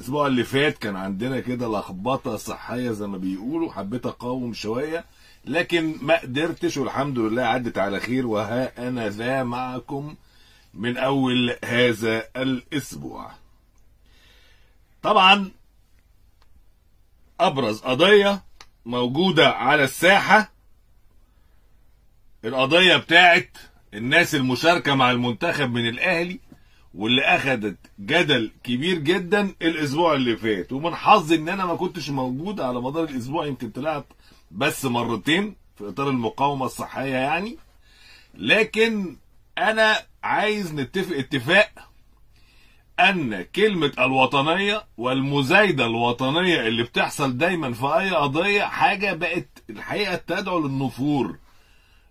الاسبوع اللي فات كان عندنا كده لخبطه صحيه زي ما بيقولوا حبيت اقاوم شويه لكن ما قدرتش والحمد لله عدت على خير وها انا ذا معكم من اول هذا الاسبوع طبعا ابرز قضيه موجوده على الساحه القضيه بتاعت الناس المشاركه مع المنتخب من الاهلي واللي اخدت جدل كبير جدا الاسبوع اللي فات ومن حظي ان انا ما كنتش موجود على مدار الاسبوع يمكن طلعت بس مرتين في اطار المقاومه الصحيه يعني لكن انا عايز نتفق اتفاق ان كلمه الوطنيه والمزايده الوطنيه اللي بتحصل دايما في اي قضيه حاجه بقت الحقيقه تدعو للنفور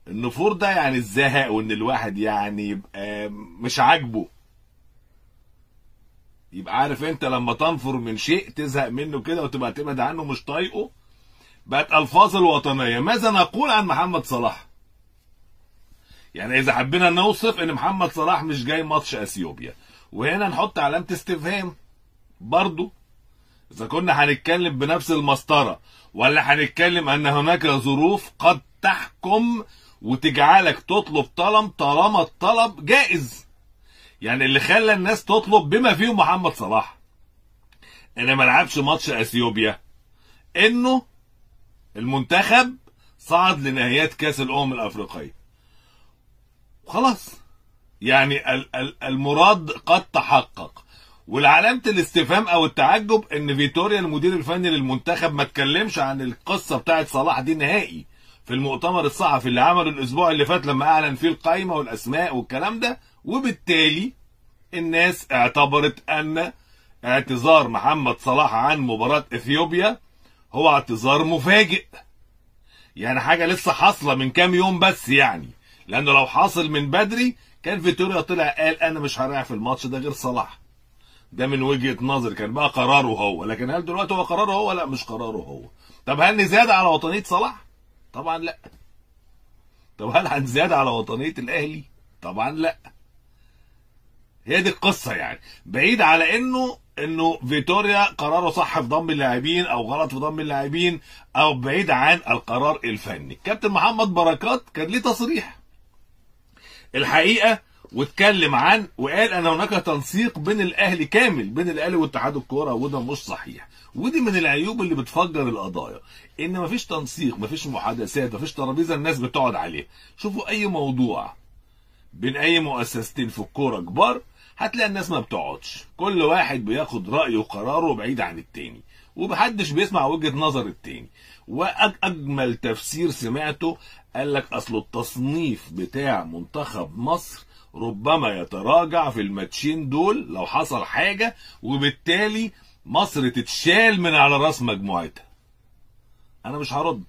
النفور ده يعني الزهق وان الواحد يعني يبقى مش عاجبه يبقى عارف انت لما تنفر من شيء تزهق منه كده وتبقى تبعد عنه مش طايقه بقت الفاظ الوطنيه ماذا نقول عن محمد صلاح يعني اذا حبينا نوصف ان محمد صلاح مش جاي ماتش اثيوبيا وهنا نحط علامه استفهام برضه اذا كنا هنتكلم بنفس المسطره ولا هنتكلم ان هناك ظروف قد تحكم وتجعلك تطلب طلب طالما الطلب جائز يعني اللي خلى الناس تطلب بما فيهم محمد صلاح انا ما لعبش ماتش اثيوبيا انه المنتخب صعد لنهايات كاس الامم الافريقيه وخلاص يعني المراد قد تحقق والعلامة الاستفهام او التعجب ان فيتوريا المدير الفني للمنتخب ما اتكلمش عن القصة بتاعت صلاح دي نهائي في المؤتمر الصحفي اللي عمله الاسبوع اللي فات لما اعلن فيه القائمة والاسماء والكلام ده وبالتالي الناس اعتبرت ان اعتذار محمد صلاح عن مباراة اثيوبيا هو اعتذار مفاجئ يعني حاجة لسه حاصلة من كام يوم بس يعني لانه لو حاصل من بدري كان فيتوريا طلع قال انا مش هراعي في الماتش ده غير صلاح ده من وجهة نظري كان بقى قراره هو لكن هل دلوقتي هو قراره هو لا مش قراره هو طب هل نزاد على وطنية صلاح طبعا لا طب هل هنزاد على وطنية الاهلي طبعا لا هي دي القصه يعني بعيد على انه انه فيتوريا قراره صح في ضم اللاعبين او غلط في ضم اللاعبين او بعيد عن القرار الفني كابتن محمد بركات كان ليه تصريح الحقيقه واتكلم عن وقال ان هناك تنسيق بين الاهلي كامل بين الاهلي واتحاد الكوره وده مش صحيح ودي من العيوب اللي بتفجر القضايا ان مفيش تنسيق مفيش محادثات مفيش ترابيزه الناس بتقعد عليها شوفوا اي موضوع بين اي مؤسستين في الكوره كبار هتلاقي الناس ما بتقعدش كل واحد بياخد رايه وقراره بعيد عن التاني ومحدش بيسمع وجهه نظر التاني واجمل تفسير سمعته قال لك اصل التصنيف بتاع منتخب مصر ربما يتراجع في الماتشين دول لو حصل حاجه وبالتالي مصر تتشال من على راس مجموعتها انا مش هرد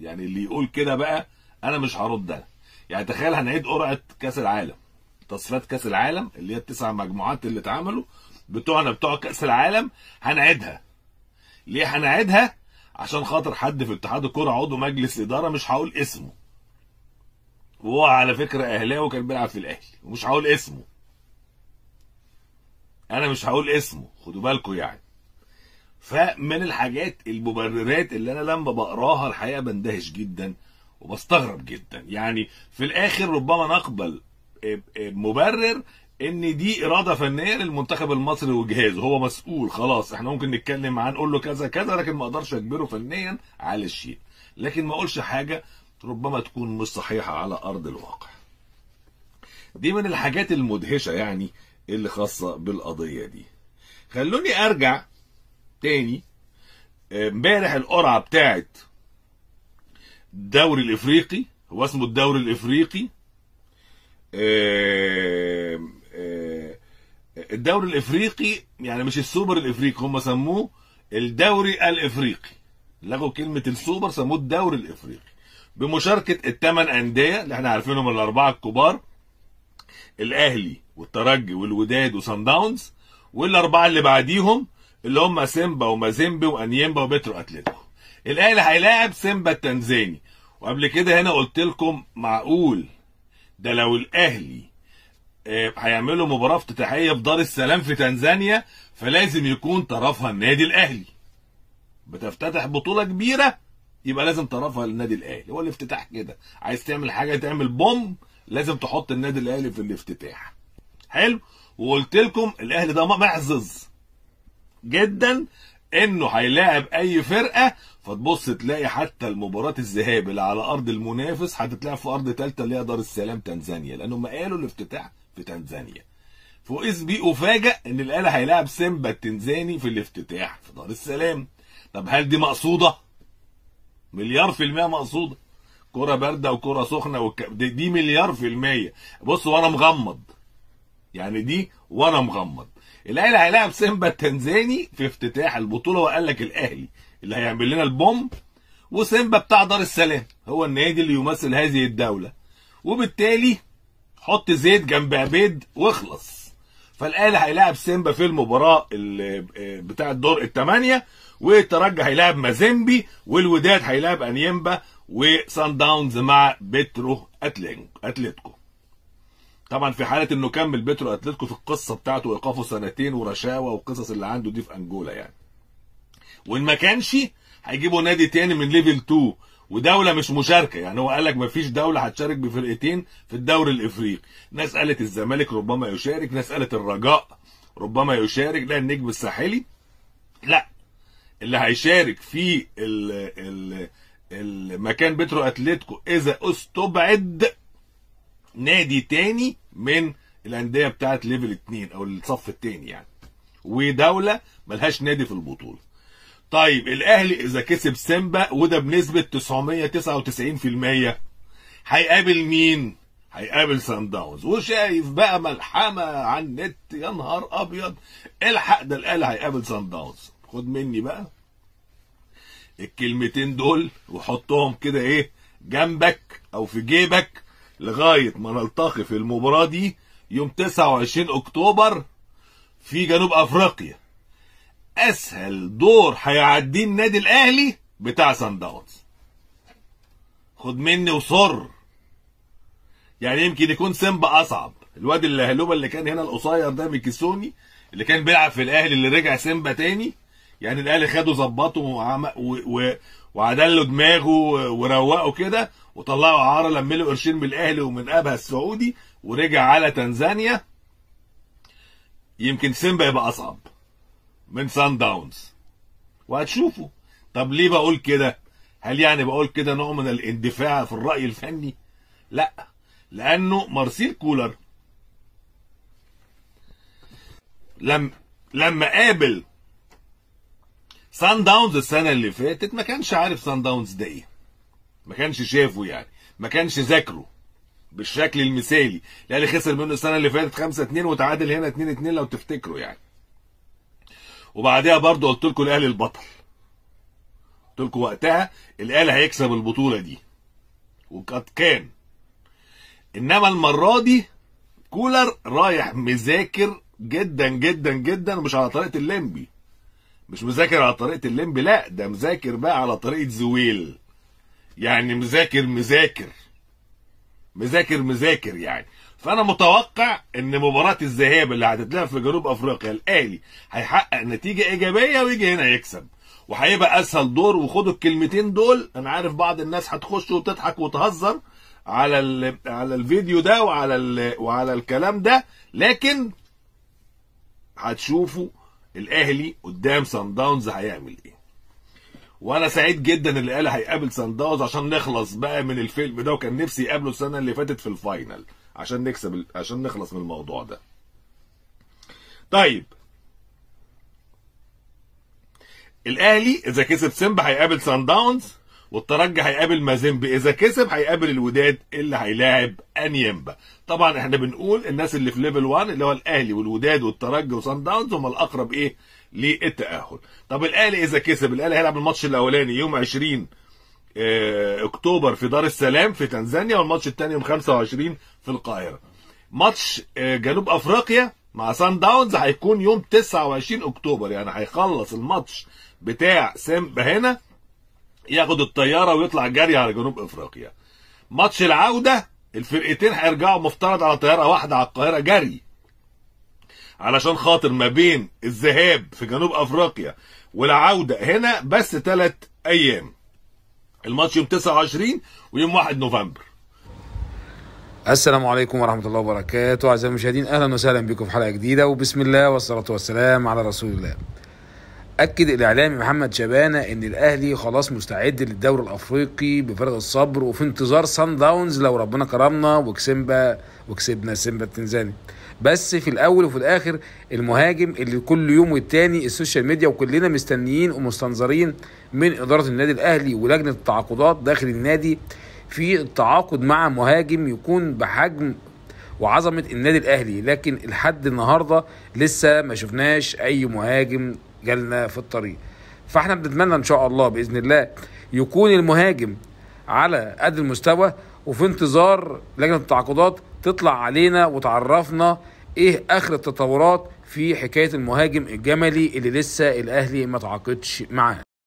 يعني اللي يقول كده بقى انا مش هرد ده يعني تخيل هنعيد قرعه كاس العالم تصفيات كاس العالم اللي هي التسع مجموعات اللي اتعملوا بتوعنا بتوع كاس العالم هنعيدها ليه هنعيدها عشان خاطر حد في اتحاد الكوره عضو مجلس اداره مش هقول اسمه وهو على فكره اهلاوي وكان بيلعب في الاهلي ومش هقول اسمه انا مش هقول اسمه خدوا بالكم يعني فمن الحاجات المبررات اللي انا لما بقراها الحقيقه بندهش جدا وبستغرب جدا يعني في الاخر ربما نقبل إيه، إيه، مبرر ان دي اراده فنيه للمنتخب المصري وجهازه هو مسؤول خلاص احنا ممكن نتكلم عن نقول له كذا كذا لكن ما اقدرش اجبره فنيا على الشيء لكن ما اقولش حاجه ربما تكون مش صحيحه على ارض الواقع دي من الحاجات المدهشه يعني اللي خاصه بالقضيه دي خلوني ارجع تاني إيه، امبارح القرعه بتاعت الدوري الافريقي هو اسمه الدوري الافريقي آه، آه، آه، الدوري الافريقي يعني مش السوبر الافريقي هم سموه الدوري الافريقي لغوا كلمه السوبر سموه الدوري الافريقي بمشاركه الثمان انديه اللي احنا عارفينهم الاربعه الكبار الاهلي والترجي والوداد وسان داونز والاربعه اللي بعديهم اللي هم سيمبا ومازيمبي وانيمبا وبترو اتليتيكو الاهلي هيلاعب سيمبا التنزاني وقبل كده هنا قلت لكم معقول ده لو الاهلي آه، هيعملوا مباراه افتتاحيه في دار السلام في تنزانيا فلازم يكون طرفها النادي الاهلي بتفتتح بطوله كبيره يبقى لازم طرفها النادي الاهلي هو الافتتاح كده عايز تعمل حاجه تعمل بوم لازم تحط النادي الاهلي في الافتتاح حلو وقلت لكم الاهلي ده محظظ جدا انه هيلاعب اي فرقه فتبص تلاقي حتى المباراة الذهاب اللي على ارض المنافس هتتلعب في ارض ثالثه اللي هي دار السلام تنزانيا لانهم قالوا الافتتاح في تنزانيا فوز بي افاجئ ان الاله هيلاعب سيمبا التنزاني في الافتتاح في دار السلام طب هل دي مقصوده مليار في المية مقصودة كرة باردة وكرة سخنة وك... دي مليار في المية بص وانا مغمض يعني دي وانا مغمض الاهلي هيلاعب سيمبا التنزاني في افتتاح البطوله وقال لك الاهلي اللي هيعمل لنا البوم وسيمبا بتاع دار السلام هو النادي اللي يمثل هذه الدوله وبالتالي حط زيت جنب عبيد واخلص فالاهلي هيلاعب سيمبا في المباراه آه، بتاع الدور الثمانيه والترجي هيلاعب مازيمبي والوداد هيلاعب انيمبا وسان داونز مع بيترو اتلينج اتلتيكو طبعا في حاله انه كمل بيترو اتلتيكو في القصه بتاعته ايقافه سنتين ورشاوى والقصص اللي عنده دي في انجولا يعني وان ما كانش هيجيبوا نادي تاني من ليفل 2 ودوله مش مشاركه يعني هو قال لك ما فيش دوله هتشارك بفرقتين في الدوري الافريقي ناس قالت الزمالك ربما يشارك ناس قالت الرجاء ربما يشارك لا النجم الساحلي لا اللي هيشارك في ال ال المكان بترو اتلتيكو اذا استبعد نادي تاني من الانديه بتاعت ليفل 2 او الصف التاني يعني ودوله ملهاش نادي في البطوله طيب الاهلي اذا كسب سيمبا وده بنسبه 999% هيقابل مين هيقابل سان داونز وشايف بقى ملحمه على النت يا نهار ابيض الحق ده الاهلي هيقابل سان داونز خد مني بقى الكلمتين دول وحطهم كده ايه جنبك او في جيبك لغايه ما نلتقي في المباراه دي يوم 29 اكتوبر في جنوب افريقيا اسهل دور هيعديه النادي الاهلي بتاع سان داونز خد مني وصر يعني يمكن يكون سيمبا اصعب الواد اللي هلوبا اللي كان هنا القصير ده ميكيسوني اللي كان بيلعب في الاهلي اللي رجع سيمبا تاني يعني الاهلي خده ظبطه وعدلوا دماغه وروقوا كده وطلعوا اعاره لملوا قرشين من الاهلي ومن ابها السعودي ورجع على تنزانيا يمكن سيمبا يبقى اصعب من سان داونز وهتشوفوا طب ليه بقول كده هل يعني بقول كده نوع من الاندفاع في الراي الفني لا لانه مارسيل كولر لم لما قابل سان داونز السنه اللي فاتت ما كانش عارف سان داونز ده ايه ما كانش شافه يعني ما كانش ذاكره بالشكل المثالي الاهلي خسر منه السنه اللي فاتت 5 2 وتعادل هنا 2 2 لو تفتكروا يعني وبعدها برضه قلت لكم الاهلي البطل قلت لكم وقتها الاهلي هيكسب البطوله دي وقد كان انما المره دي كولر رايح مذاكر جدا جدا جدا ومش على طريقه الليمبي مش مذاكر على طريقه اللمب لا ده مذاكر بقى على طريقه زويل يعني مذاكر مذاكر مذاكر مذاكر يعني فانا متوقع ان مباراه الذهاب اللي هتتلعب في جنوب افريقيا الاهلي هيحقق نتيجه ايجابيه ويجي هنا يكسب وهيبقى اسهل دور وخدوا الكلمتين دول انا عارف بعض الناس هتخش وتضحك وتهزر على الـ على الفيديو ده وعلى الـ وعلى الكلام ده لكن هتشوفوا الاهلي قدام سان داونز هيعمل ايه وانا سعيد جدا اللي قال هيقابل سان داونز عشان نخلص بقى من الفيلم ده وكان نفسي يقابله السنه اللي فاتت في الفاينل عشان نكسب عشان نخلص من الموضوع ده طيب الاهلي اذا كسب سيمبا هيقابل سان داونز والترجي هيقابل مازيمبي اذا كسب هيقابل الوداد اللي هيلاعب انيمبا طبعا احنا بنقول الناس اللي في ليفل 1 اللي هو الاهلي والوداد والترجي وصن داونز هم الاقرب ايه للتاهل طب الاهلي اذا كسب الاهلي هيلعب الماتش الاولاني يوم 20 آه، اكتوبر في دار السلام في تنزانيا والماتش الثاني يوم 25 في القاهره ماتش آه، جنوب افريقيا مع سان داونز هيكون يوم 29 اكتوبر يعني هيخلص الماتش بتاع سيمبا هنا ياخد الطياره ويطلع جري على جنوب افريقيا ماتش العوده الفرقتين هيرجعوا مفترض على طياره واحده على القاهره جري علشان خاطر ما بين الذهاب في جنوب افريقيا والعوده هنا بس ثلاث ايام الماتش يوم 29 ويوم 1 نوفمبر السلام عليكم ورحمة الله وبركاته أعزائي المشاهدين أهلا وسهلا بكم في حلقة جديدة وبسم الله والصلاة والسلام على رسول الله أكد الإعلامي محمد شبانة إن الأهلي خلاص مستعد للدوري الأفريقي بفارغ الصبر وفي انتظار سان داونز لو ربنا كرمنا وكسبنا وكسبنا سيمبا التنزاني بس في الأول وفي الآخر المهاجم اللي كل يوم والتاني السوشيال ميديا وكلنا مستنيين ومستنظرين من إدارة النادي الأهلي ولجنة التعاقدات داخل النادي في التعاقد مع مهاجم يكون بحجم وعظمه النادي الاهلي لكن لحد النهارده لسه ما شفناش اي مهاجم جالنا في الطريق فاحنا بنتمنى ان شاء الله باذن الله يكون المهاجم على قد المستوى وفي انتظار لجنه التعاقدات تطلع علينا وتعرفنا ايه اخر التطورات في حكايه المهاجم الجملي اللي لسه الاهلي ما تعاقدش معاه